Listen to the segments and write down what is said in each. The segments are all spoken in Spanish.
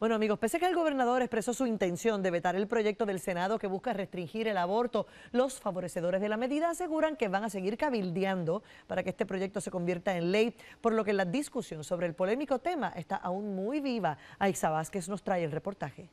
Bueno, amigos, pese a que el gobernador expresó su intención de vetar el proyecto del Senado que busca restringir el aborto, los favorecedores de la medida aseguran que van a seguir cabildeando para que este proyecto se convierta en ley, por lo que la discusión sobre el polémico tema está aún muy viva. Aixa Vázquez nos trae el reportaje.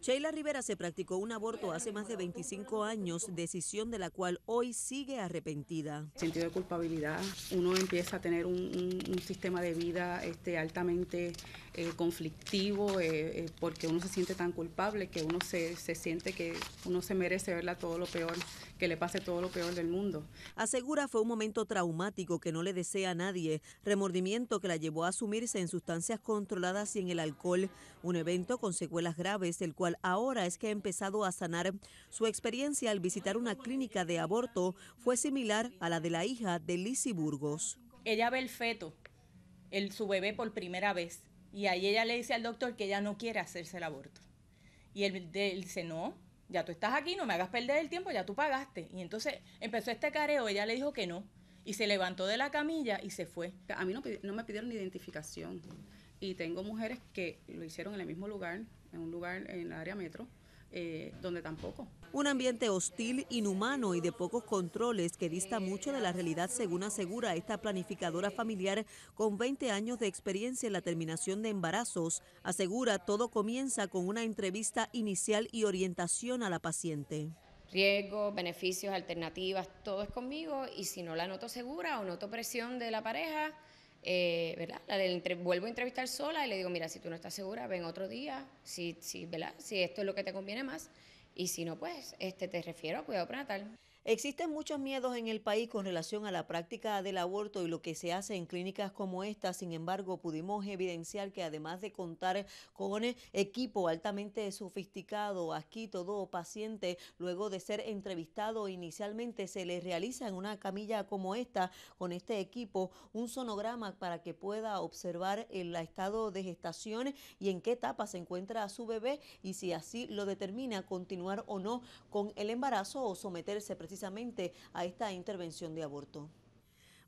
Sheila Rivera se practicó un aborto hace más de 25 años, decisión de la cual hoy sigue arrepentida. Sentido de culpabilidad, uno empieza a tener un, sistema de vida este, altamente eh, conflictivo, eh, eh, porque uno se siente tan culpable que uno se, se siente que uno se merece verla todo lo peor, que le pase todo lo peor del mundo. Asegura fue un momento traumático que no le desea a nadie, remordimiento que la llevó a sumirse en sustancias controladas y en el alcohol, un evento con secuelas graves, el cual ahora es que ha empezado a sanar. Su experiencia al visitar una clínica de aborto fue similar a la de la hija de Lizzie Burgos. Ella ve el feto, el, su bebé por primera vez y ahí ella le dice al doctor que ella no quiere hacerse el aborto. Y él, dice, no, ya tú estás aquí, no me hagas perder el tiempo, ya tú pagaste. Y entonces empezó este careo, ella le dijo que no. Y se levantó de la camilla y se fue. A mí no, me pidieron identificación. Y tengo mujeres que lo hicieron en el mismo lugar, en un lugar en el área metro, eh, donde tampoco un ambiente hostil, inhumano y de pocos controles que dista mucho de la realidad, según asegura esta planificadora familiar con 20 años de experiencia en la terminación de embarazos. Asegura todo comienza con una entrevista inicial y orientación a la paciente. Riesgos, beneficios, alternativas, todo es conmigo y si no la noto segura o noto presión de la pareja, eh, ¿verdad? vuelvo a entrevistar sola y le digo, mira, si tú no estás segura, ven otro día, si, si, si esto es lo que te conviene más. Y si no, pues este, te refiero a cuidado prenatal. Existen muchos miedos en el país con relación a la práctica del aborto y lo que se hace en clínicas como esta. Sin embargo, pudimos evidenciar que además de contar con equipo altamente sofisticado, aquí todo paciente, luego de ser entrevistado inicialmente, se le realiza en una camilla como esta, con este equipo, un sonograma para que pueda observar el estado de gestación y en qué etapa se encuentra su bebé y si así lo determina, continuar o no con el embarazo o someterse precisamente a esta intervención de aborto.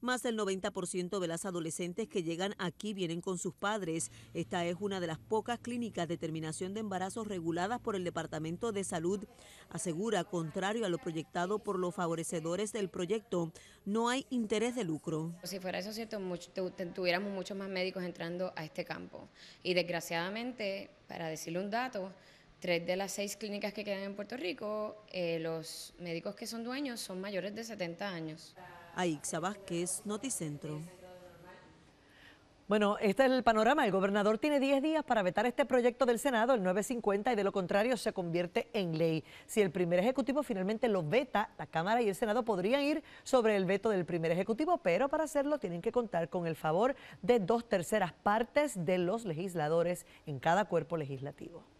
Más del 90% de las adolescentes que llegan aquí vienen con sus padres. Esta es una de las pocas clínicas de terminación de embarazos reguladas por el Departamento de Salud. Asegura, contrario a lo proyectado por los favorecedores del proyecto, no hay interés de lucro. Pues si fuera eso cierto, tuviéramos muchos más médicos entrando a este campo. Y desgraciadamente, para decirle un dato, tres de las seis clínicas que quedan en Puerto Rico, eh, los médicos que son dueños son mayores de 70 años. Aixa Vázquez, Noticentro. Bueno, este es el panorama. El gobernador tiene 10 días para vetar este proyecto del Senado, el 950, y de lo contrario se convierte en ley. Si el primer ejecutivo finalmente lo veta, la Cámara y el Senado podrían ir sobre el veto del primer ejecutivo, pero para hacerlo tienen que contar con el favor de dos terceras partes de los legisladores en cada cuerpo legislativo.